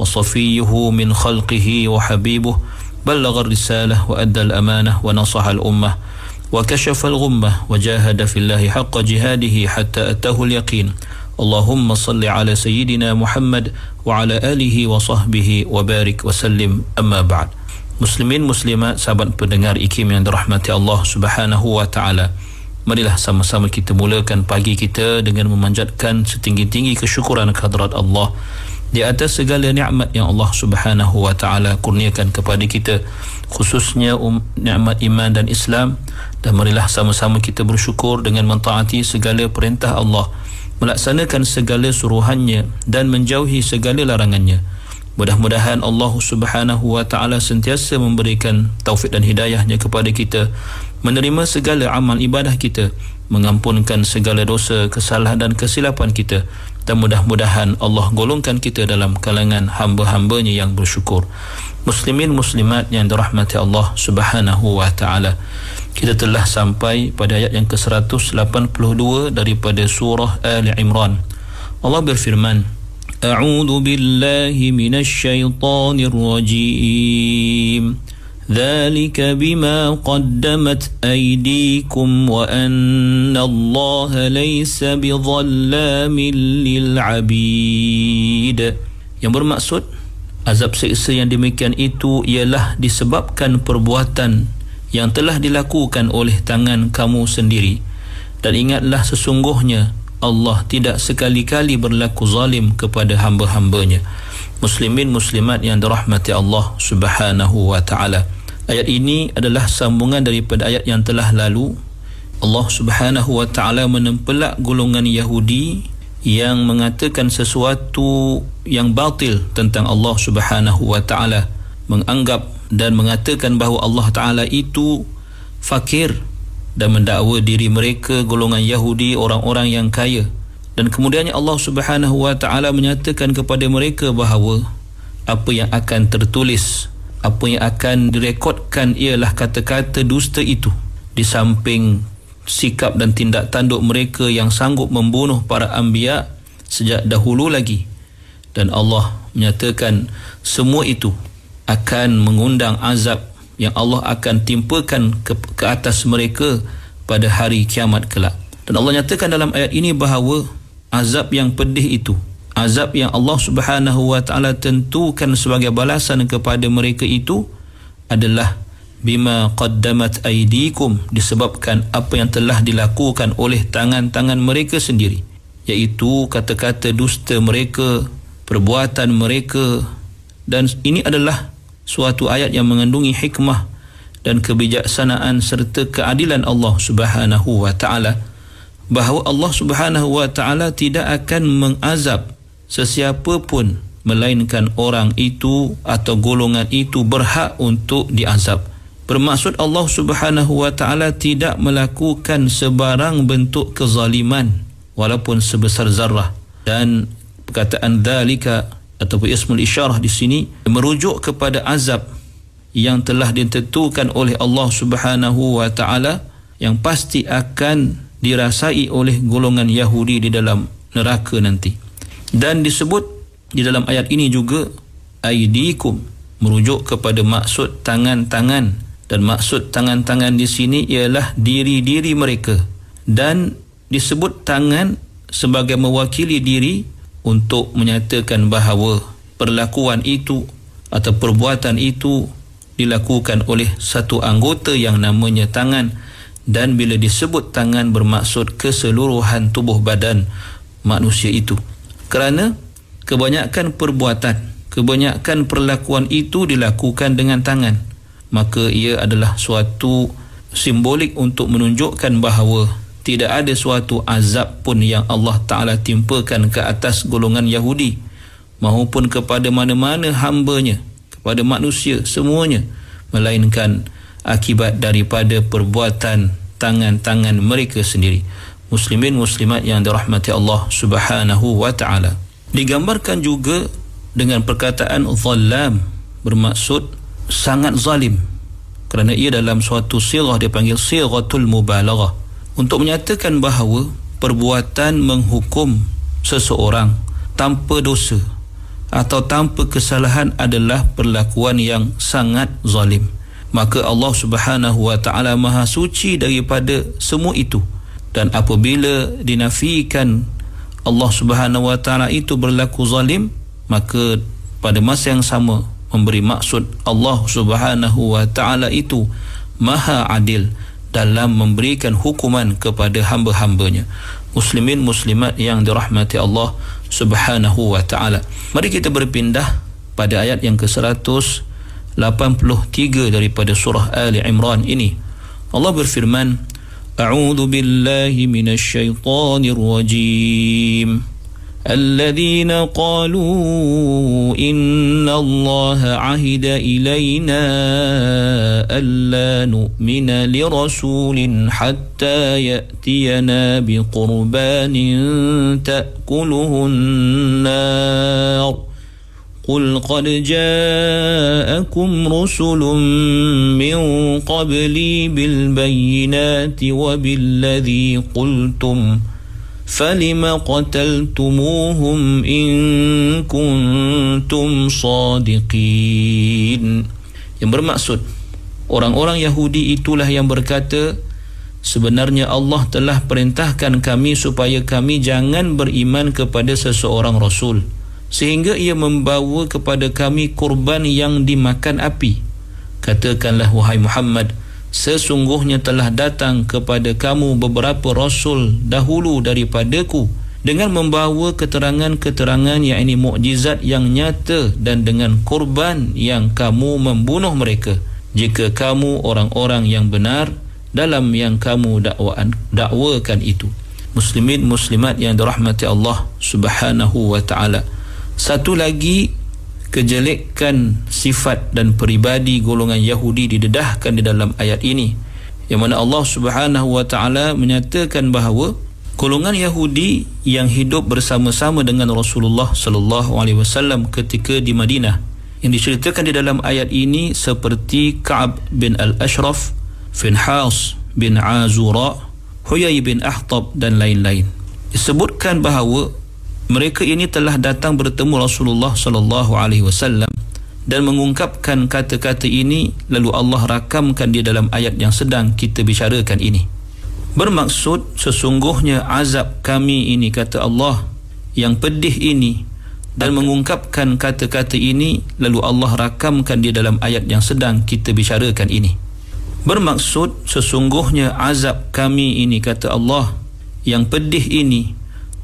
وصفيه من خلقه وحبيبه بلغ الرسالة وأدى الأمانة ونصح الأمة وكشف الغمة وجاهد في الله حق جهاده حتى أتاه اليقين اللهم صل على سيدنا محمد وعلى آله وصحبه وبارك وسلم أما بعد مسلمين مسلمات sahabat pendengar ikim yang dirahmati Allah subhanahu wa Marilah sama-sama kita mulakan pagi kita dengan memanjatkan setinggi-tinggi kesyukuran kehadrat Allah di atas segala nikmat yang Allah Subhanahu wa taala kurniakan kepada kita khususnya um, nikmat iman dan Islam dan marilah sama-sama kita bersyukur dengan mentaati segala perintah Allah melaksanakan segala suruhannya dan menjauhi segala larangannya mudah-mudahan Allah Subhanahu wa taala sentiasa memberikan taufik dan hidayahnya kepada kita menerima segala amal ibadah kita mengampunkan segala dosa kesalahan dan kesilapan kita dan mudah-mudahan Allah golongkan kita dalam kalangan hamba-hambanya yang bersyukur muslimin muslimat yang dirahmati Allah subhanahu wa ta'ala kita telah sampai pada ayat yang ke-182 daripada surah Ali Imran Allah berfirman A'udhu billahi minasyaitanirrajim rajim ذلك بما قدمت أيديكم وأن الله ليس بظلام للعبيد yang bermaksud azab seksa yang demikian itu ialah disebabkan perbuatan yang telah dilakukan oleh tangan kamu sendiri dan ingatlah sesungguhnya Allah tidak sekali-kali berlaku zalim kepada hamba-hambanya muslimin muslimat yang dirahmati Allah subhanahu wa ta'ala Ayat ini adalah sambungan daripada ayat yang telah lalu. Allah Subhanahu wa taala menempelak golongan Yahudi yang mengatakan sesuatu yang batil tentang Allah Subhanahu wa taala, menganggap dan mengatakan bahawa Allah taala itu fakir dan mendakwa diri mereka golongan Yahudi orang-orang yang kaya. Dan kemudiannya Allah Subhanahu wa taala menyatakan kepada mereka bahawa apa yang akan tertulis apa yang akan direkodkan ialah kata-kata dusta itu di samping sikap dan tindak tanduk mereka yang sanggup membunuh para anbiya sejak dahulu lagi dan Allah menyatakan semua itu akan mengundang azab yang Allah akan timpakan ke, ke atas mereka pada hari kiamat kelak dan Allah nyatakan dalam ayat ini bahawa azab yang pedih itu azab yang Allah Subhanahu wa taala tentukan sebagai balasan kepada mereka itu adalah bima qaddamat aydikum disebabkan apa yang telah dilakukan oleh tangan-tangan mereka sendiri iaitu kata-kata dusta mereka perbuatan mereka dan ini adalah suatu ayat yang mengandungi hikmah dan kebijaksanaan serta keadilan Allah Subhanahu wa taala bahawa Allah Subhanahu wa taala tidak akan mengazab sesiapa pun melainkan orang itu atau golongan itu berhak untuk diazab bermaksud Allah Subhanahu wa taala tidak melakukan sebarang bentuk kezaliman walaupun sebesar zarah dan perkataan zalika ataupun ismul isyarah di sini merujuk kepada azab yang telah ditentukan oleh Allah Subhanahu wa taala yang pasti akan dirasai oleh golongan Yahudi di dalam neraka nanti dan disebut di dalam ayat ini juga aidikum merujuk kepada maksud tangan-tangan dan maksud tangan-tangan di sini ialah diri-diri mereka dan disebut tangan sebagai mewakili diri untuk menyatakan bahawa perlakuan itu atau perbuatan itu dilakukan oleh satu anggota yang namanya tangan dan bila disebut tangan bermaksud keseluruhan tubuh badan manusia itu kerana kebanyakan perbuatan kebanyakan perlakuan itu dilakukan dengan tangan maka ia adalah suatu simbolik untuk menunjukkan bahawa tidak ada suatu azab pun yang Allah Ta'ala timpakan ke atas golongan Yahudi maupun kepada mana-mana hambanya kepada manusia semuanya melainkan akibat daripada perbuatan tangan-tangan mereka sendiri muslimin muslimat yang dirahmati Allah Subhanahu wa taala. Digambarkan juga dengan perkataan zalam bermaksud sangat zalim kerana ia dalam suatu sirah dipanggil sirahatul mubalaghah untuk menyatakan bahawa perbuatan menghukum seseorang tanpa dosa atau tanpa kesalahan adalah perlakuan yang sangat zalim maka Allah Subhanahu wa taala maha suci daripada semua itu dan apabila dinafikan Allah Subhanahu wa taala itu berlaku zalim maka pada masa yang sama memberi maksud Allah Subhanahu wa taala itu maha adil dalam memberikan hukuman kepada hamba-hambanya muslimin muslimat yang dirahmati Allah Subhanahu wa taala mari kita berpindah pada ayat yang ke-100 83 daripada surah Ali Imran ini Allah berfirman أعوذ بالله من الشيطان الرجيم الذين قالوا إن الله عهد إلينا ألا نؤمن لرسول حتى يأتينا بقربان تأكله النار قل قد جاءكم رسل من قبلي بالبينات وبالذي قلتم فلم قتلتموهم إن كنتم صادقين yang bermaksud orang-orang Yahudi itulah yang berkata sebenarnya Allah telah perintahkan kami supaya kami jangan beriman kepada seseorang Rasul sehingga ia membawa kepada kami kurban yang dimakan api. Katakanlah wahai Muhammad, sesungguhnya telah datang kepada kamu beberapa rasul dahulu daripadaku dengan membawa keterangan-keterangan yang ini mukjizat yang nyata dan dengan kurban yang kamu membunuh mereka. Jika kamu orang-orang yang benar dalam yang kamu dakwaan, dakwakan itu. Muslimin muslimat yang dirahmati Allah Subhanahu wa taala. Satu lagi kejelekan sifat dan peribadi golongan Yahudi didedahkan di dalam ayat ini yang mana Allah Subhanahu wa taala menyatakan bahawa golongan Yahudi yang hidup bersama-sama dengan Rasulullah sallallahu alaihi wasallam ketika di Madinah yang diceritakan di dalam ayat ini seperti Ka'ab bin Al-Ashraf, Finhas bin Azura, Huyai bin Ahtab dan lain-lain. Disebutkan bahawa mereka ini telah datang bertemu Rasulullah sallallahu alaihi wasallam dan mengungkapkan kata-kata ini lalu Allah rakamkan dia dalam ayat yang sedang kita bicarakan ini. Bermaksud sesungguhnya azab kami ini kata Allah yang pedih ini dan mengungkapkan kata-kata ini lalu Allah rakamkan dia dalam ayat yang sedang kita bicarakan ini. Bermaksud sesungguhnya azab kami ini kata Allah yang pedih ini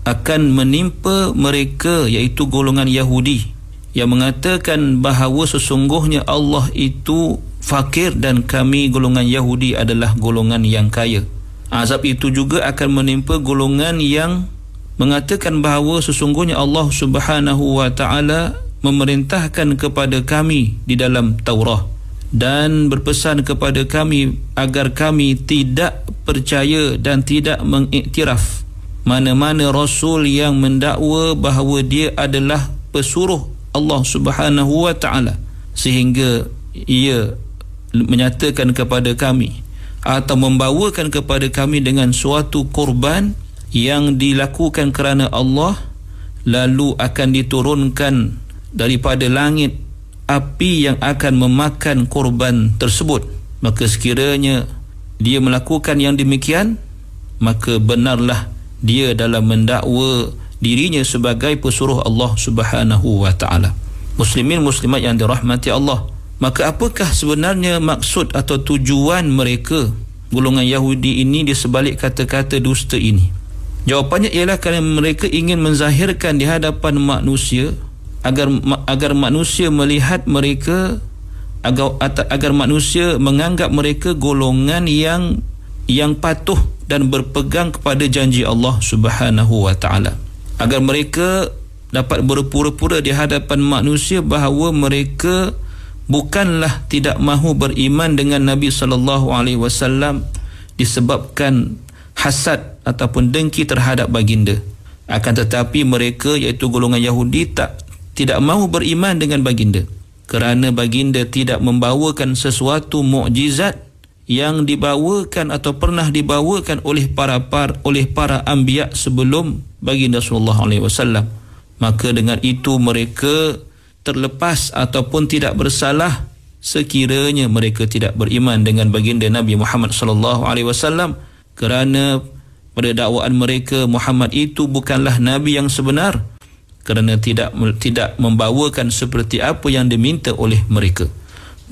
akan menimpa mereka iaitu golongan Yahudi yang mengatakan bahawa sesungguhnya Allah itu fakir dan kami golongan Yahudi adalah golongan yang kaya. Azab ha, itu juga akan menimpa golongan yang mengatakan bahawa sesungguhnya Allah Subhanahu wa taala memerintahkan kepada kami di dalam Taurah dan berpesan kepada kami agar kami tidak percaya dan tidak mengiktiraf mana-mana rasul yang mendakwa bahawa dia adalah pesuruh Allah Subhanahu wa taala sehingga ia menyatakan kepada kami atau membawakan kepada kami dengan suatu korban yang dilakukan kerana Allah lalu akan diturunkan daripada langit api yang akan memakan korban tersebut maka sekiranya dia melakukan yang demikian maka benarlah dia dalam mendakwa dirinya sebagai pesuruh Allah Subhanahu wa taala. Muslimin muslimat yang dirahmati Allah, maka apakah sebenarnya maksud atau tujuan mereka golongan Yahudi ini di sebalik kata-kata dusta ini? Jawapannya ialah kerana mereka ingin menzahirkan di hadapan manusia agar agar manusia melihat mereka agar agar manusia menganggap mereka golongan yang yang patuh dan berpegang kepada janji Allah Subhanahu wa taala agar mereka dapat berpura-pura di hadapan manusia bahawa mereka bukanlah tidak mahu beriman dengan Nabi sallallahu alaihi wasallam disebabkan hasad ataupun dengki terhadap baginda akan tetapi mereka iaitu golongan Yahudi tak tidak mahu beriman dengan baginda kerana baginda tidak membawakan sesuatu mukjizat yang dibawakan atau pernah dibawakan oleh para par, oleh para anbiya sebelum baginda sallallahu alaihi wasallam maka dengan itu mereka terlepas ataupun tidak bersalah sekiranya mereka tidak beriman dengan baginda Nabi Muhammad sallallahu alaihi wasallam kerana pada dakwaan mereka Muhammad itu bukanlah nabi yang sebenar kerana tidak tidak membawakan seperti apa yang diminta oleh mereka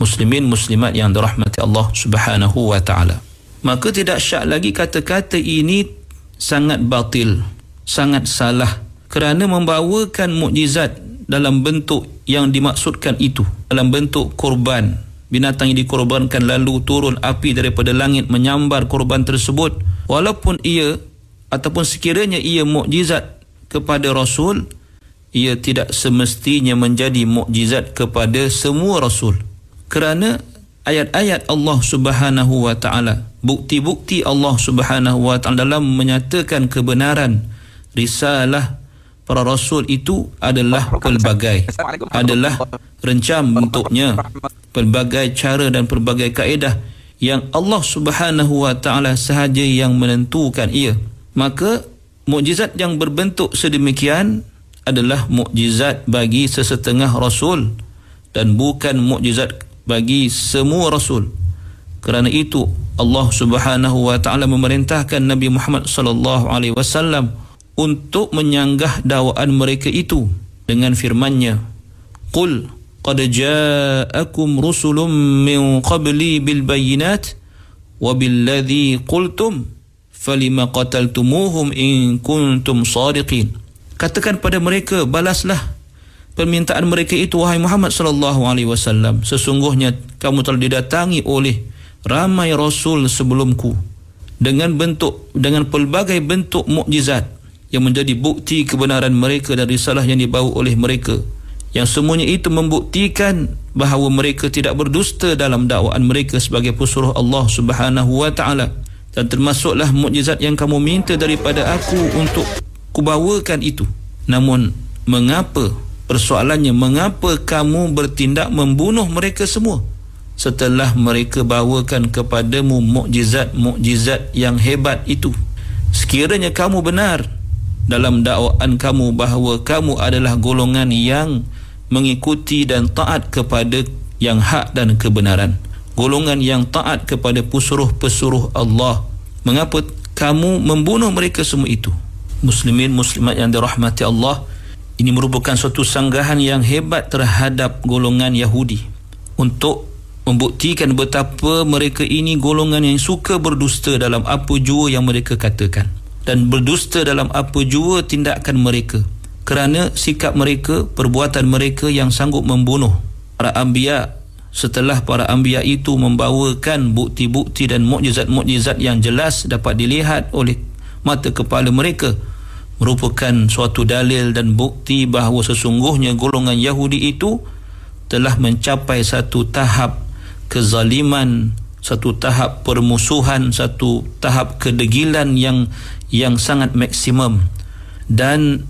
muslimin muslimat yang dirahmati Allah Subhanahu wa taala. Maka tidak syak lagi kata-kata ini sangat batil, sangat salah kerana membawakan mukjizat dalam bentuk yang dimaksudkan itu, dalam bentuk korban binatang yang dikorbankan lalu turun api daripada langit menyambar korban tersebut walaupun ia ataupun sekiranya ia mukjizat kepada rasul ia tidak semestinya menjadi mukjizat kepada semua rasul kerana ayat-ayat Allah Subhanahu wa taala, bukti-bukti Allah Subhanahu wa taala dalam menyatakan kebenaran risalah para rasul itu adalah pelbagai adalah rencam bentuknya pelbagai cara dan pelbagai kaedah yang Allah Subhanahu wa taala sahaja yang menentukan ia maka mukjizat yang berbentuk sedemikian adalah mukjizat bagi sesetengah rasul dan bukan mukjizat bagi semua rasul kerana itu Allah Subhanahu wa taala memerintahkan Nabi Muhammad sallallahu alaihi wasallam untuk menyanggah dakwaan mereka itu dengan firman-Nya Qul qad ja'akum rusulun min qabli bil bayyinat wa bil qultum falima qataltumuhum in kuntum sadiqin Katakan pada mereka balaslah permintaan mereka itu wahai Muhammad sallallahu alaihi wasallam sesungguhnya kamu telah didatangi oleh ramai rasul sebelumku dengan bentuk dengan pelbagai bentuk mukjizat yang menjadi bukti kebenaran mereka dan risalah yang dibawa oleh mereka yang semuanya itu membuktikan bahawa mereka tidak berdusta dalam dakwaan mereka sebagai pesuruh Allah Subhanahu wa taala dan termasuklah mukjizat yang kamu minta daripada aku untuk kubawakan itu namun mengapa Persoalannya mengapa kamu bertindak membunuh mereka semua setelah mereka bawakan kepadamu mukjizat-mukjizat yang hebat itu? Sekiranya kamu benar dalam dakwaan kamu bahawa kamu adalah golongan yang mengikuti dan taat kepada yang hak dan kebenaran, golongan yang taat kepada pesuruh pesuruh Allah, mengapa kamu membunuh mereka semua itu? Muslimin muslimat yang dirahmati Allah, ini merupakan suatu sanggahan yang hebat terhadap golongan Yahudi untuk membuktikan betapa mereka ini golongan yang suka berdusta dalam apa jua yang mereka katakan dan berdusta dalam apa jua tindakan mereka kerana sikap mereka, perbuatan mereka yang sanggup membunuh para ambia setelah para ambia itu membawakan bukti-bukti dan mukjizat-mukjizat yang jelas dapat dilihat oleh mata kepala mereka merupakan suatu dalil dan bukti bahawa sesungguhnya golongan Yahudi itu telah mencapai satu tahap kezaliman, satu tahap permusuhan, satu tahap kedegilan yang yang sangat maksimum dan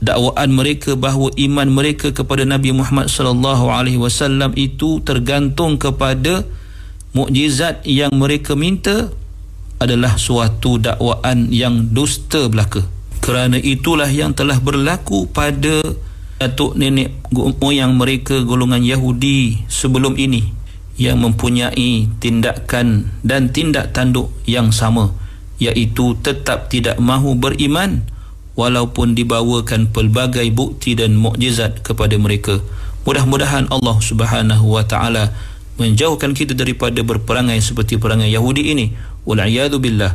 dakwaan mereka bahawa iman mereka kepada Nabi Muhammad sallallahu alaihi wasallam itu tergantung kepada mukjizat yang mereka minta adalah suatu dakwaan yang dusta belaka kerana itulah yang telah berlaku pada atuk nenek moyang mereka golongan Yahudi sebelum ini yang mempunyai tindakan dan tindak tanduk yang sama iaitu tetap tidak mahu beriman walaupun dibawakan pelbagai bukti dan mukjizat kepada mereka mudah-mudahan Allah Subhanahu wa taala menjauhkan kita daripada berperangai seperti perangai Yahudi ini wal a'yadu billah